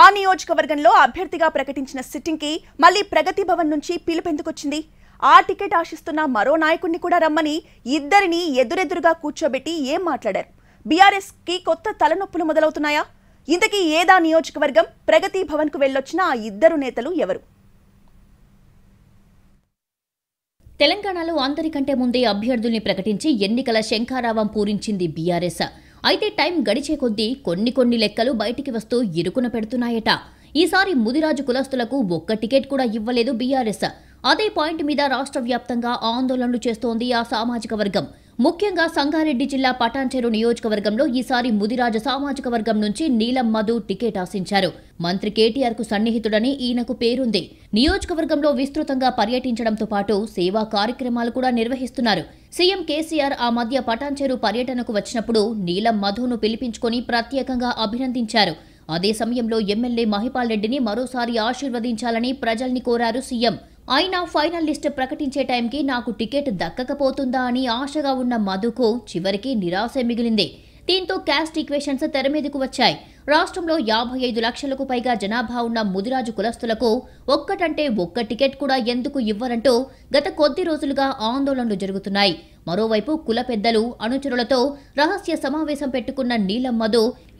ఆ నియోజకవర్గంలో అభ్యర్థిగా ప్రకటించిన సిట్టింగ్ కి ప్రగతి భవన్ నుంచి పిలుపెందుకొచ్చింది ఆ టికెట్ ఆశిస్తున్న మరో నాయకుడిని కూడా రమ్మని ఇద్దరిని ఎదురెదురుగా కూర్చోబెట్టి ఏం మాట్లాడారు బీఆర్ఎస్ కి కొత్త తలనొప్పులు మొదలవుతున్నాయా ఇంతకీ ఏదా నియోజకవర్గం ప్రగతి భవన్ కు వెళ్ళొచ్చిన ఆ ఇద్దరు నేతలు ఎవరు తెలంగాణలో అందరికంటే ముందే అభ్యర్థుల్ని ప్రకటించి ఎన్నికల శంఖారావం పూరించింది బీఆర్ఎస్ అయితే టైం గడిచే కొద్దీ కొన్ని కొన్ని లెక్కలు బయటికి వస్తూ ఇరుకున పెడుతున్నాయట ఈసారి ముదిరాజు కులస్తులకు ఒక్క టికెట్ కూడా ఇవ్వలేదు బీఆర్ఎస్ అదే పాయింట్ మీద రాష్ట్ర వ్యాప్తంగా ఆందోళనలు చేస్తోంది ఆ సామాజిక వర్గం ముఖ్యంగా సంగారెడ్డి జిల్లా పటాన్చెరు నియోజకవర్గంలో ఈసారి ముదిరాజు సామాజిక వర్గం నుంచి నీలం మధు టికెట్ ఆశించారు మంత్రి కేటీఆర్కు సన్నిహితుడని ఈయనకు పేరుంది నియోజకవర్గంలో విస్తృతంగా పర్యటించడంతో పాటు సేవా కార్యక్రమాలు కూడా నిర్వహిస్తున్నారు సీఎం కేసీఆర్ ఆ మధ్య పటాన్చేరు పర్యటనకు వచ్చినప్పుడు నీలం మధును పిలిపించుకొని ప్రత్యేకంగా అభినందించారు అదే సమయంలో ఎమ్మెల్యే మహిపాల్ రెడ్డిని మరోసారి ఆశీర్వదించాలని ప్రజల్ని కోరారు సీఎం అయినా ఫైనల్ లిస్ట్ ప్రకటించే టైంకి నాకు టికెట్ దక్కకపోతుందా అని ఆశగా ఉన్న మధుకు చివరికి నిరాశ మిగిలింది దీంతో క్యాస్ట్ ఈక్వేషన్స్ తెరమీదకు వచ్చాయి రాష్ట్రంలో యాభై ఐదు లక్షలకు పైగా జనాభా ఉన్న ముదిరాజు కులస్తులకు ఒక్కటంటే ఒక్క టికెట్ కూడా ఎందుకు ఇవ్వరంటూ గత కొద్ది రోజులుగా ఆందోళనలు జరుగుతున్నాయి మరోవైపు కుల పెద్దలు అనుచరులతో రహస్య సమావేశం పెట్టుకున్న నీలం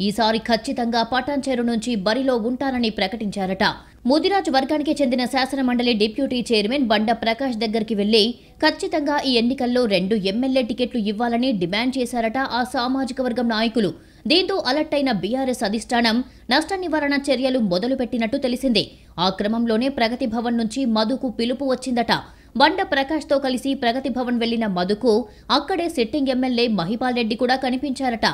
ఈసారి ఖచ్చితంగా పటాన్చేరు నుంచి బరిలో ఉంటానని ప్రకటించారట ముదిరాజు వర్గానికి చెందిన శాసనమండలి డిప్యూటీ చైర్మన్ బండ ప్రకాష్ దగ్గరికి వెళ్లి ఖచ్చితంగా ఈ ఎన్నికల్లో రెండు ఎమ్మెల్యే టికెట్లు ఇవ్వాలని డిమాండ్ చేశారట ఆ సామాజిక వర్గం నాయకులు దీంతో అలర్ట్ అయిన బీఆర్ఎస్ అధిష్టానం నష్ట నివారణ చర్యలు మొదలుపెట్టినట్టు తెలిసింది ఆ క్రమంలోనే ప్రగతి భవన్ నుంచి మధుకు పిలుపు వచ్చిందట బండ ప్రకాష్తో కలిసి ప్రగతి భవన్ వెళ్లిన మధుకు అక్కడే సిట్టింగ్ ఎమ్మెల్యే మహిపాల్ రెడ్డి కూడా కనిపించారట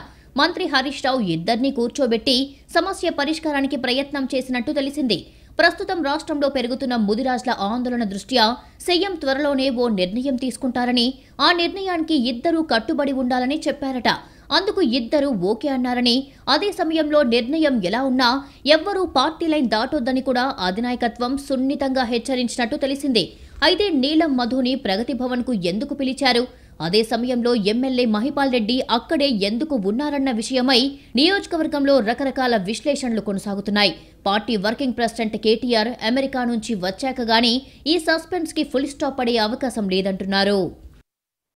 మంత్రి హరీష్ రావు ఇద్దరినీ కూర్చోబెట్టి సమస్య పరిష్కారానికి ప్రయత్నం చేసినట్టు తెలిసింది ప్రస్తుతం రాష్ట్రంలో పెరుగుతున్న ముదిరాజ్ల ఆందోళన దృష్ట్యా సీఎం త్వరలోనే ఓ నిర్ణయం తీసుకుంటారని ఆ నిర్ణయానికి ఇద్దరూ కట్టుబడి ఉండాలని చెప్పారట అందుకు ఇద్దరూ ఓకే అన్నారని అదే సమయంలో నిర్ణయం ఎలా ఉన్నా ఎవ్వరూ పార్టీ లైన్ దాటొద్దని కూడా అధినాయకత్వం సున్నితంగా హెచ్చరించినట్టు తెలిసింది అయితే నీలం మధుని ప్రగతి భవన్కు ఎందుకు పిలిచారు అదే సమయంలో ఎమ్మెల్యే మహిపాల్ రెడ్డి అక్కడే ఎందుకు ఉన్నారన్న విషయమై నియోజకవర్గంలో రకరకాల విశ్లేషణలు కొనసాగుతున్నాయి party working president KTR America నుంచి వచ్చాక గానీ ఈ సస్పెన్స్కి ఫుల్ స్టాప్ పడే అవకాశం లేదంటున్నారు